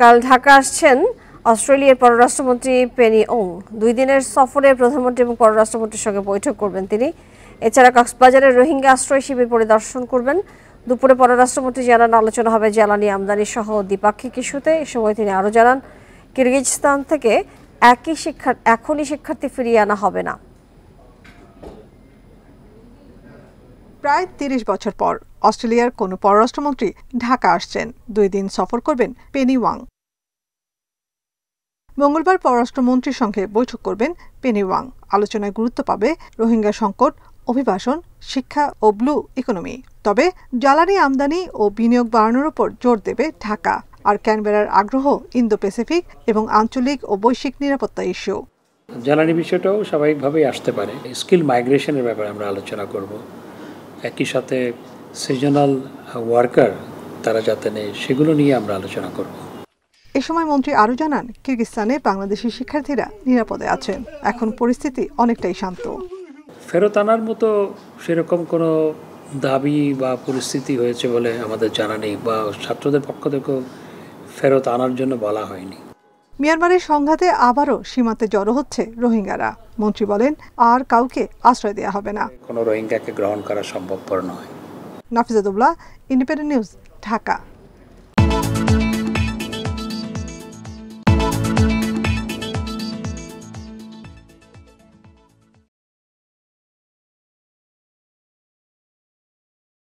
কাল ঢাকা আসছেন অস্ট্রেলিয়ার পররাষ্ট্রমন্ত্রী পেনি ওং দুই দিনের সফরে প্রধানমন্ত্রী এবং পররাষ্ট্রমন্ত্রীর সঙ্গে বৈঠক করবেন তিনি এছাড়া কক্সবাজারের রোহিঙ্গা আশ্রয় শিবির পরিদর্শন করবেন দুপুরে পররাষ্ট্রমন্ত্রী জানান আলোচনা হবে জ্বালানি আমদানি সহ দ্বিপাক্ষিক ইস্যুতে এ সময় তিনি আরও জানান কিরগিজস্তান থেকে একই শিক্ষা এখনই শিক্ষার্থী ফিরিয়ে আনা হবে না প্রায় তিরিশ বছর পর অস্ট্রেলিয়ার কোনো পররাষ্ট্রমন্ত্রী ঢাকা আসছেন দুই দিন সফর করবেন পেনি ওয়াং মঙ্গলবার পররাষ্ট্রমন্ত্রীর সঙ্গে বৈঠক করবেন পেনি ওয়াং আলোচনায় গুরুত্ব পাবে রোহিঙ্গা সংকট অভিবাসন শিক্ষা ও ব্লু ইকোনমি তবে জ্বালানি আমদানি ও বিনিয়োগ বাড়ানোর উপর জোর দেবে ঢাকা আর ক্যানবেরার আগ্রহ ইন্দো প্যাসিফিক এবং আঞ্চলিক ও বৈশ্বিক নিরাপত্তা ইস্যু জ্বালানি বিষয়টাও স্বাভাবিকভাবেই আসতে পারে স্কিল মাইগ্রেশনের ব্যাপারে আমরা আলোচনা করব একই সাথে সিজনাল ওয়ার্কার তারা যাতে নেই সেগুলো নিয়ে আমরা আলোচনা করব এ সময় মন্ত্রী আরও জানান কিরগিস্তানে বাংলাদেশি শিক্ষার্থীরা নিরাপদে আছেন এখন পরিস্থিতি অনেকটাই শান্ত ফেরত আনার মতো সেরকম কোনো দাবি বা পরিস্থিতি হয়েছে বলে আমাদের জানা নেই বা ছাত্রদের পক্ষ থেকেও ফেরত আনার জন্য বলা হয়নি মিয়ানমারের সংঘাতে আবারও সীমান্তে জড়ো হচ্ছে রোহিঙ্গারা মন্ত্রী বলেন আর কাউকে আশ্রয় দেওয়া হবে না কোনো রোহিঙ্গাকে গ্রহণ করা সম্ভবপর নয় নাফিজাদুল্লাহ ইন্ডিপেন্ডেন্ট নিউজ ঢাকা